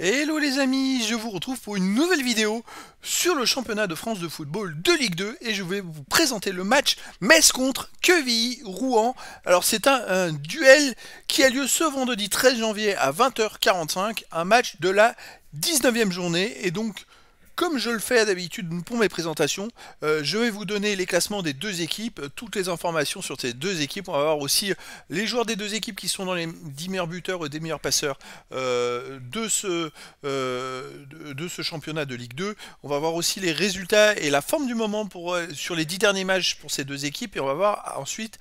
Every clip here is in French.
Hello les amis, je vous retrouve pour une nouvelle vidéo sur le championnat de France de football de Ligue 2 et je vais vous présenter le match Metz contre Quevilly Rouen. Alors c'est un, un, duel qui a lieu ce vendredi 13 janvier à 20h45, un match de la 19e journée et donc comme je le fais d'habitude pour mes présentations, euh, je vais vous donner les classements des deux équipes, euh, toutes les informations sur ces deux équipes. On va voir aussi euh, les joueurs des deux équipes qui sont dans les 10 meilleurs buteurs et des meilleurs passeurs de, ce, de ce championnat de Ligue 2. On va voir aussi les résultats et la forme du moment pour, sur les 10 derniers matchs pour ces deux équipes. Et on va voir ensuite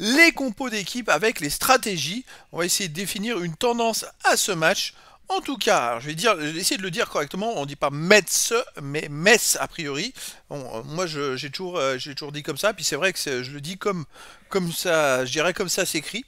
les compos d'équipe avec les stratégies. On va essayer de définir une tendance à ce match en tout cas, je vais dire, essayer de le dire correctement. On ne dit pas Metz, mais Metz a priori. Euh, moi, j'ai toujours, euh, toujours dit comme ça. Puis c'est vrai que je le dis comme, comme ça, je dirais comme ça s'écrit.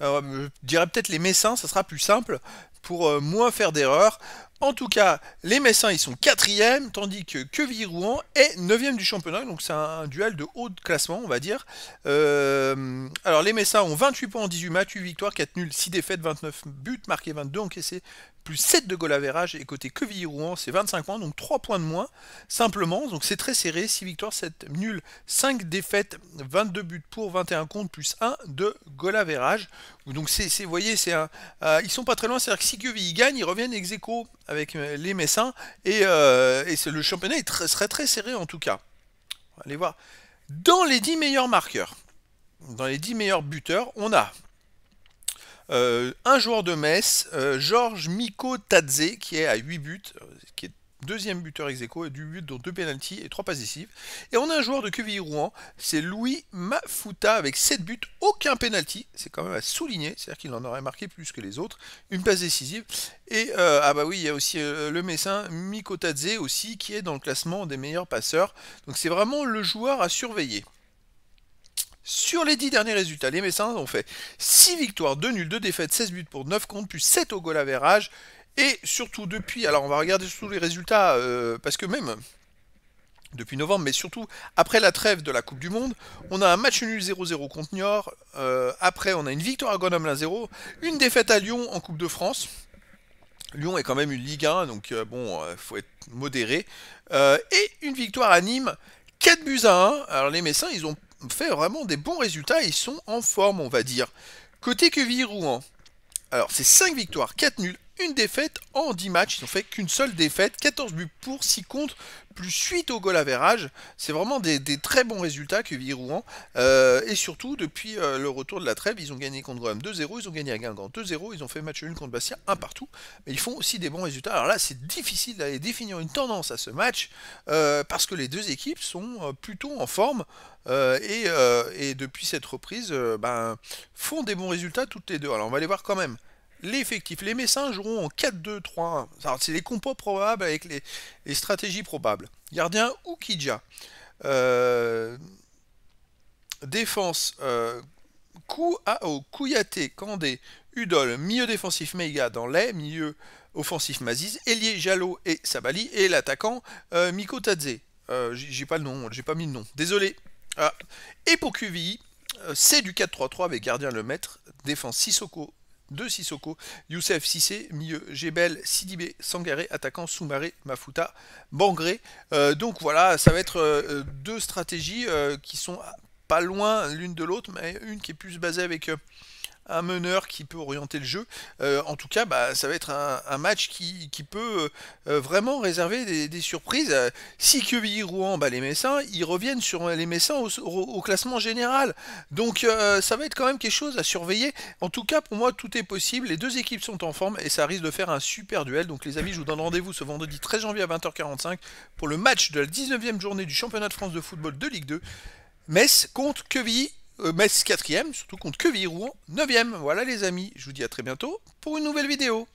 Euh, je dirais peut-être les Messins, ça sera plus simple pour moins faire d'erreurs. En tout cas, les Messins, ils sont 4e, tandis que queville rouen est 9 du championnat. Donc c'est un, duel de haut de classement, on va dire. Euh, alors les Messins ont 28 points en 18 matchs, 8 victoires, 4 nuls, 6 défaites, 29 buts marqués, 22 encaissés, plus 7 de goal à Et côté queville rouen c'est 25 points, donc 3 points de moins, simplement. Donc c'est très serré, 6 victoires, 7 nuls, 5 défaites, 22 buts pour, 21 contre, plus 1 de goal à Donc c'est, vous voyez, c'est un, euh, ils sont pas très loin, c'est-à-dire que si Quevilly gagne, ils reviennent ex avec euh, les Messins. Et, euh, le championnat serait très serré en tout cas. allez voir. Dans les dix meilleurs marqueurs, dans les dix meilleurs buteurs, on a euh, un joueur de Metz, Georges Miko Tadze, qui est à 8 buts, qui est deuxième buteur ex et du but dont deux pénalties et trois passes décisives. Et on a un joueur de QVI Rouen, c'est Louis Mafuta avec 7 buts, aucun pénalty, c'est quand même à souligner, c'est-à-dire qu'il en aurait marqué plus que les autres, une passe décisive. Et euh, ah bah oui, il y a aussi euh, le Messin Mikotadze aussi qui est dans le classement des meilleurs passeurs. Donc c'est vraiment le joueur à surveiller. Sur les 10 derniers résultats, les Messins ont fait 6 victoires, 2 nuls, 2 défaites, 16 buts pour 9 comptes, puis 7 au goal average. Et surtout depuis, alors on va regarder surtout les résultats, euh, parce que même depuis novembre, mais surtout après la trêve de la Coupe du Monde, on a un match nul 0-0 contre Niort, euh, après on a une victoire à Grenoble 1-0, une défaite à Lyon en Coupe de France. Lyon est quand même une Ligue 1, donc euh, bon, il faut être modéré. et une victoire à Nîmes, 4 buts à 1. Alors les Messins, ils ont fait vraiment des bons résultats, ils sont en forme, on va dire. Côté Quevilly-Rouen, alors c'est 5 victoires, 4 nuls, une défaite en 10 matchs. Ils n'ont fait qu'une seule défaite, 14 buts pour, 6 contre, plus suite au goal average. C'est vraiment des, très bons résultats que vit Rouen. Euh, et surtout, depuis euh, le retour de la trêve, ils ont gagné contre Rome 2-0, ils ont gagné à Guingamp 2-0, ils ont fait match 1 contre Bastia 1 partout. Mais ils font aussi des bons résultats. Alors là, c'est difficile d'aller définir une tendance à ce match euh, parce que les deux équipes sont plutôt en forme. Et, depuis cette reprise, ben, font des bons résultats toutes les deux. Alors on va les voir quand même l'effectif. Les Messins joueront en 4-2-3-1. C'est les compos probables avec les, stratégies probables. Gardien Ukija. Euh, défense euh, Kouao, Kouyaté, Kandé, Udol, milieu défensif Meiga dans les, milieu offensif Maziz, ailier jalo et Sabali, et l'attaquant euh, Miko Tadze. Euh, j'ai pas le nom, j'ai pas mis le nom, désolé. Ah. Et pour QVI, c'est du 4-3-3 avec gardien le maître, défense Sissoko de Sissoko, Youssef Sissé, milieu Gebel, Sidibé, Sangaré, attaquant Soumaré, Mafuta, Bangré. Euh, donc voilà, ça va être euh, deux stratégies euh, qui sont pas loin l'une de l'autre, mais une qui est plus basée avec un meneur qui peut orienter le jeu. Euh, en tout cas, bah, ça va être un, match qui, peut euh, euh, vraiment réserver des, surprises. si Quevilly Rouen bat les Messins, ils reviennent sur les Messins au, classement général. Donc ça va être quand même quelque chose à surveiller. En tout cas, pour moi, tout est possible. Les deux équipes sont en forme et ça risque de faire un super duel. Donc les amis, je vous donne rendez-vous ce vendredi 13 janvier à 20h45 pour le match de la 19e journée du championnat de France de football de Ligue 2. Metz contre Quevilly euh, 4 4 surtout contre que rouen 9 Voilà les amis, je vous dis à très bientôt pour une nouvelle vidéo.